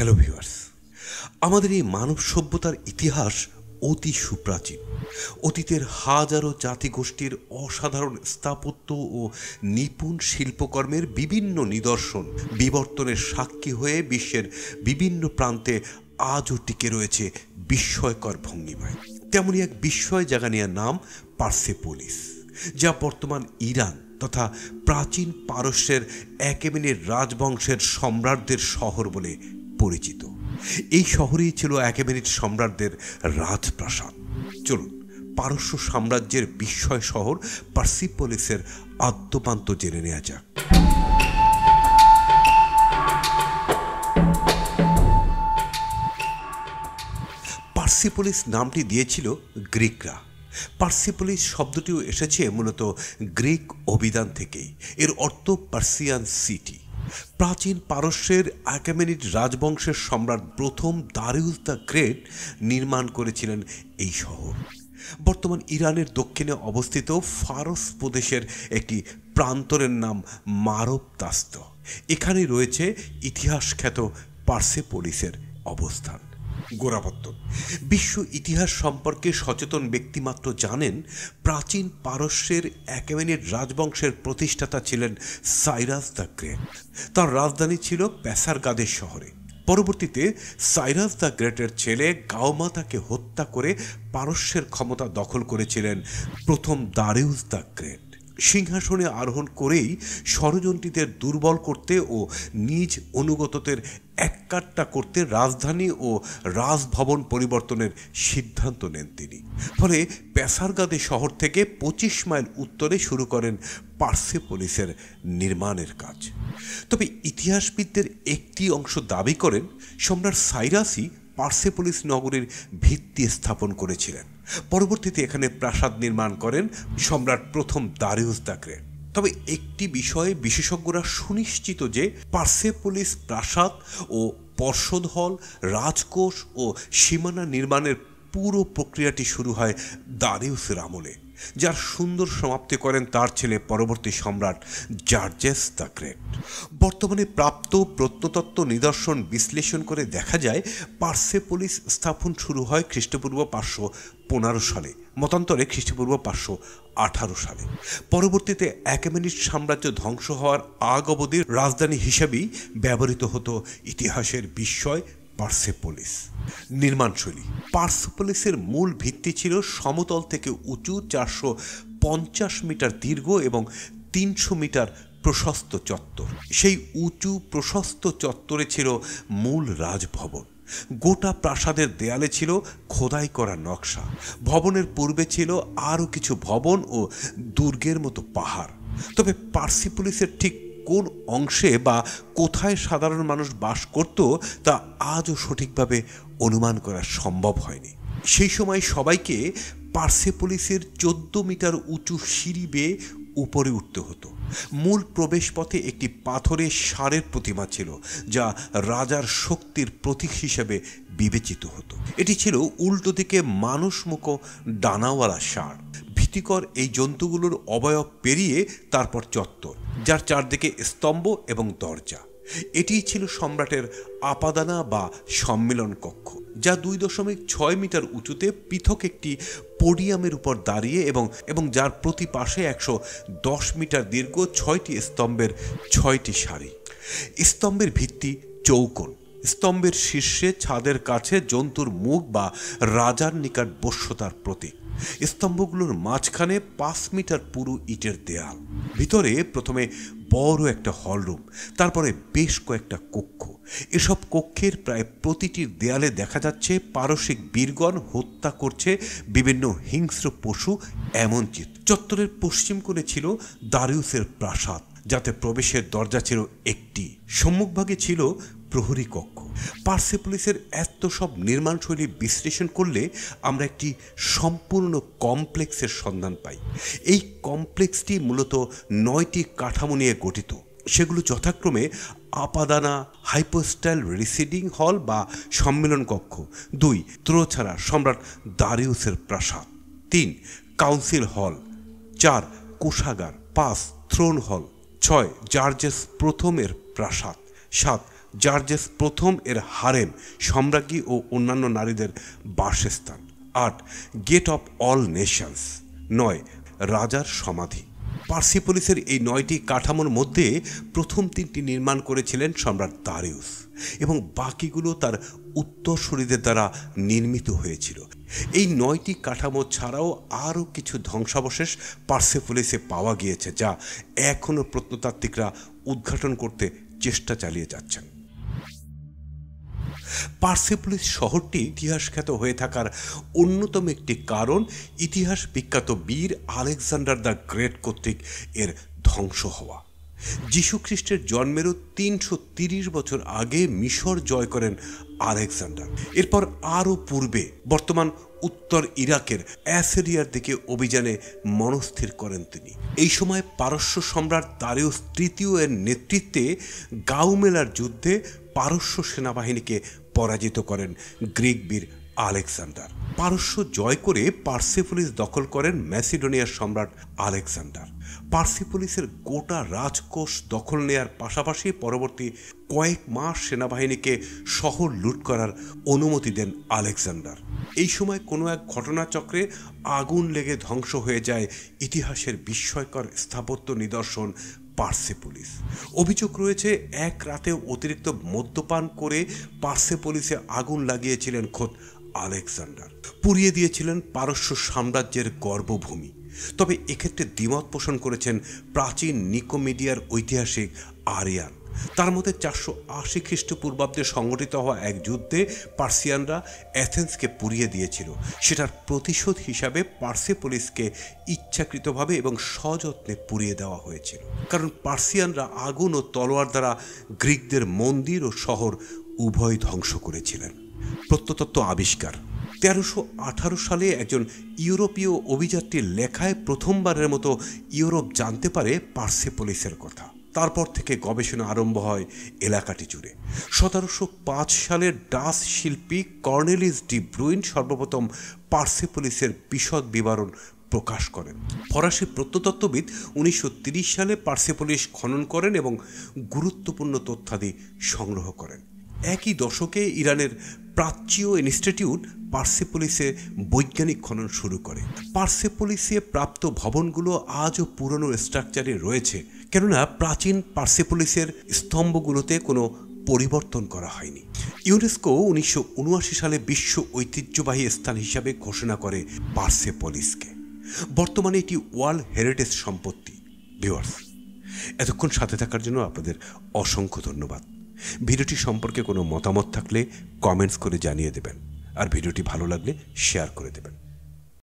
hello viewers আমাদের এই মানব সভ্যতার ইতিহাস অতি সুপ্রাচীন অতীতের হাজারো জাতিগোষ্ঠীর অসাধারণ স্থাপত্য ও নিপুণ শিল্পকর্মের বিভিন্ন নিদর্শন বিবর্তনের সাক্ষী হয়ে বিশ্বের বিভিন্ন প্রান্তে আজও টিকে রয়েছে বিস্ময়কর ভঙ্গিমায় তেমনই এক বিস্ময় জায়গা নেওয়ার নাম পার্সেপোলিস যা বর্তমান ইরান তথা প্রাচীন পারস্যের একেমেনের রাজবংশের সম্রাটদের শহর বলে পরিচিত এই শহরেই ছিল একেবারে সম্রাটদের রাজপ্রাসাদ চলুন পারস্য সাম্রাজ্যের বিস্ময় শহর পার্সিপোলিসের আদ্যপান্ত জেনে নেওয়া যাক পার্সিপোলিস নামটি দিয়েছিল গ্রিকরা পার্সিপোলিস শব্দটিও এসেছে মূলত গ্রিক অভিধান থেকেই এর অর্থ পার্সিয়ান সিটি প্রাচীন পারস্যের অ্যাকামেনিট রাজবংশের সম্রাট প্রথম দারিউল দ্য গ্রেট নির্মাণ করেছিলেন এই শহর বর্তমান ইরানের দক্ষিণে অবস্থিত ফারস প্রদেশের একটি প্রান্তরের নাম মারব দাস্ত এখানে রয়েছে ইতিহাসখ্যাত পার্সেপোলিসের অবস্থান গোড়াপত্তন বিশ্ব ইতিহাস সম্পর্কে সচেতন ব্যক্তিমাত্র জানেন প্রাচীন পারস্যের একেবারে রাজবংশের প্রতিষ্ঠাতা ছিলেন সাইরাস দ্য গ্রেট তার রাজধানী ছিল প্যাসারগাদের শহরে পরবর্তীতে সাইরাস দ্য গ্রেটের ছেলে গাওমা তাকে হত্যা করে পারস্যের ক্ষমতা দখল করেছিলেন প্রথম দারেউস দ্য গ্রেট সিংহাসনে আরোহণ করেই ষড়যন্ত্রীদের দুর্বল করতে ও নিজ অনুগতদের এককাট্টা করতে রাজধানী ও রাজভবন পরিবর্তনের সিদ্ধান্ত নেন তিনি ফলে প্যাসারগাদে শহর থেকে ২৫ মাইল উত্তরে শুরু করেন পার্সে পুলিশের নির্মাণের কাজ তবে ইতিহাসবিদদের একটি অংশ দাবি করেন সম্রাট সাইরাসই পার্সেপোলিস নগরীর ভিত্তি স্থাপন করেছিলেন পরবর্তীতে এখানে প্রাসাদ নির্মাণ করেন সম্রাট প্রথম দারিউস দাকরে তবে একটি বিষয়ে বিশেষজ্ঞরা সুনিশ্চিত যে পার্সেপোলিস প্রাসাদ ও পর্ষদ হল রাজকোষ ও সীমানা নির্মাণের পুরো প্রক্রিয়াটি শুরু হয় দারিউসের আমলে যার সুন্দর সমাপ্তি করেন তার ছেলে পরবর্তী সম্রাট জার্জেস দ্য গ্রেট বর্তমানে প্রাপ্ত প্রত্নতত্ত্ব নিদর্শন বিশ্লেষণ করে দেখা যায় পার্সেপোলিস স্থাপন শুরু হয় খ্রিস্টপূর্ব পাঁচশো পনেরো সালে মতান্তরে খ্রিস্টপূর্ব পাঁচশো আঠারো সালে পরবর্তীতে অ্যাকেমেনিড সাম্রাজ্য ধ্বংস হওয়ার আগ অবধি রাজধানী হিসেবেই ব্যবহৃত হতো ইতিহাসের বিস্ময় পার্সেপোলিস নির্মাণশৈলী পার্সেপোলিসের মূল ভিত্তি ছিল সমতল থেকে উঁচু চারশো পঞ্চাশ মিটার দীর্ঘ এবং তিনশো মিটার প্রশস্ত চত্বর সেই উঁচু প্রশস্ত চত্বরে ছিল মূল রাজভবন গোটা প্রাসাদের দেয়ালে ছিল খোদাই করা নকশা ভবনের পূর্বে ছিল আরও কিছু ভবন ও দুর্গের মতো পাহাড় তবে পার্সিপুলিসের ঠিক কোন অংশে বা কোথায় সাধারণ মানুষ বাস করত তা আজও সঠিকভাবে অনুমান করা সম্ভব হয়নি সেই সময় সবাইকে পুলিশের চোদ্দ মিটার উঁচু সিঁড়ি বেয়ে উপরে উঠতে হতো মূল প্রবেশপথে একটি পাথরের সারের প্রতিমা ছিল যা রাজার শক্তির প্রতীক হিসেবে বিবেচিত হতো এটি ছিল উল্টো দিকে মানুষ মুখো ডানাওয়ালা ষাঁড় পুষ্টিকর এই জন্তুগুলোর অবয়ব পেরিয়ে তারপর চত্বর যার চারদিকে স্তম্ভ এবং দরজা এটিই ছিল সম্রাটের আপাদানা বা সম্মেলন কক্ষ যা দুই দশমিক ছয় মিটার উঁচুতে পৃথক একটি পোডিয়ামের উপর দাঁড়িয়ে এবং এবং যার প্রতি পাশে একশো দশ মিটার দীর্ঘ ছয়টি স্তম্ভের ছয়টি সারি স্তম্ভের ভিত্তি চৌকন স্তম্ভের শীর্ষে ছাদের কাছে জন্তুর মুখ বা রাজার নিকট বস্যতার প্রতীক স্তম্ভগুলোর মাঝখানে পাঁচ মিটার পুরো ইটের দেয়াল ভিতরে প্রথমে বড় একটা হলরুম তারপরে বেশ কয়েকটা কক্ষ এসব কক্ষের প্রায় প্রতিটি দেয়ালে দেখা যাচ্ছে পারসিক বীরগণ হত্যা করছে বিভিন্ন হিংস্র পশু এমন চিত্র চত্বরের পশ্চিম কোণে ছিল দারিউসের প্রাসাদ যাতে প্রবেশের দরজা ছিল একটি সম্মুখভাগে ছিল প্রহরী কক্ষ পুলিশের এত সব নির্মাণশৈলী বিশ্লেষণ করলে আমরা একটি সম্পূর্ণ কমপ্লেক্সের সন্ধান পাই এই কমপ্লেক্সটি মূলত নয়টি কাঠামো নিয়ে গঠিত সেগুলো যথাক্রমে আপাদানা হাইপোস্টাইল রিসিডিং হল বা সম্মেলন কক্ষ দুই ছাড়া সম্রাট দারিউসের প্রাসাদ তিন কাউন্সিল হল চার কোষাগার পাঁচ থ্রোন হল ছয় জার্জেস প্রথমের প্রাসাদ সাত জর্জেস প্রথম এর হারেম সম্রাজ্ঞী ও অন্যান্য নারীদের বাসস্থান আট গেট অফ অল নেশনস নয় রাজার সমাধি পার্সিপোলিসের এই নয়টি কাঠামোর মধ্যে প্রথম তিনটি নির্মাণ করেছিলেন সম্রাট দারিউস এবং বাকিগুলো তার উত্তরসূরিদের দ্বারা নির্মিত হয়েছিল এই নয়টি কাঠামো ছাড়াও আরও কিছু ধ্বংসাবশেষ পার্সিপোলিসে পাওয়া গিয়েছে যা এখনও প্রত্নতাত্ত্বিকরা উদ্ঘাটন করতে চেষ্টা চালিয়ে যাচ্ছেন পার্সেপলিস শহরটি ইতিহাসখ্যাত হয়ে থাকার অন্যতম একটি কারণ ইতিহাস বিখ্যাত বীর আলেকজান্ডার দ্য গ্রেট কর্তৃক এর ধ্বংস হওয়া যীশুখ্রিস্টের জন্মেরও তিনশো তিরিশ বছর আগে মিশর জয় করেন আলেকজান্ডার এরপর আরও পূর্বে বর্তমান উত্তর ইরাকের অ্যাসেরিয়ার দিকে অভিযানে মনস্থির করেন তিনি এই সময় পারস্য সম্রাট দারিউস তৃতীয় এর নেতৃত্বে গাউমেলার যুদ্ধে পারস্য সেনাবাহিনীকে পরাজিত করেন গ্রিক বীর আলেকজান্ডার পারস্য জয় করে পার্সেফুলিস দখল করেন ম্যাসিডোনিয়ার সম্রাট আলেকজান্ডার পার্সিপোলিসের গোটা রাজকোষ দখল নেয়ার পাশাপাশি পরবর্তী কয়েক মাস সেনাবাহিনীকে শহর লুট করার অনুমতি দেন আলেকজান্ডার এই সময় কোনো এক ঘটনাচক্রে আগুন লেগে ধ্বংস হয়ে যায় ইতিহাসের বিস্ময়কর স্থাপত্য নিদর্শন পার্সেপোলিস অভিযোগ রয়েছে এক রাতে অতিরিক্ত মদ্যপান করে পার্সেপোলিসে আগুন লাগিয়েছিলেন খোদ আলেকজান্ডার পুড়িয়ে দিয়েছিলেন পারস্য সাম্রাজ্যের গর্বভূমি তবে এক্ষেত্রে দ্বিমত পোষণ করেছেন প্রাচীন নিকোমিডিয়ার ঐতিহাসিক আরিয়ান তার মধ্যে চারশো আশি খ্রিস্টপূর্বাব্দে সংগঠিত হওয়া এক যুদ্ধে পার্সিয়ানরা অ্যাথেন্সকে পুড়িয়ে দিয়েছিল সেটার প্রতিশোধ হিসাবে পার্সেপোলিসকে ইচ্ছাকৃতভাবে এবং সযত্নে পুড়িয়ে দেওয়া হয়েছিল কারণ পার্সিয়ানরা আগুন ও তলোয়ার দ্বারা গ্রিকদের মন্দির ও শহর উভয় ধ্বংস করেছিলেন প্রত্যতত্ত্ব আবিষ্কার তেরোশো আঠারো সালে একজন ইউরোপীয় অভিযাত্রীর লেখায় প্রথমবারের মতো ইউরোপ জানতে পারে পুলিশের কথা তারপর থেকে গবেষণা আরম্ভ হয় এলাকাটি জুড়ে সতেরোশো পাঁচ সালের ডাস শিল্পী কর্নেলিস ডি ব্রুইন সর্বপ্রথম পার্সেপোলিসের বিশদ বিবরণ প্রকাশ করেন ফরাসি প্রত্নতত্ত্ববিদ উনিশশো সালে পার্সেপোলিস খনন করেন এবং গুরুত্বপূর্ণ তথ্যাদি সংগ্রহ করেন একই দশকে ইরানের প্রাচ্যীয় ইনস্টিটিউট পার্সেপোলিসে বৈজ্ঞানিক খনন শুরু করে পার্সেপোলিসে প্রাপ্ত ভবনগুলো আজও পুরনো স্ট্রাকচারে রয়েছে কেননা প্রাচীন পার্সেপোলিসের স্তম্ভগুলোতে কোনো পরিবর্তন করা হয়নি ইউনেস্কো উনিশশো সালে বিশ্ব ঐতিহ্যবাহী স্থান হিসাবে ঘোষণা করে পার্সেপোলিসকে বর্তমানে এটি ওয়ার্ল্ড হেরিটেজ সম্পত্তি ভিওয়ার্স এতক্ষণ সাথে থাকার জন্য আপনাদের অসংখ্য ধন্যবাদ ভিডিওটি সম্পর্কে কোনো মতামত থাকলে কমেন্টস করে জানিয়ে দেবেন আর ভিডিওটি ভালো লাগলে শেয়ার করে দেবেন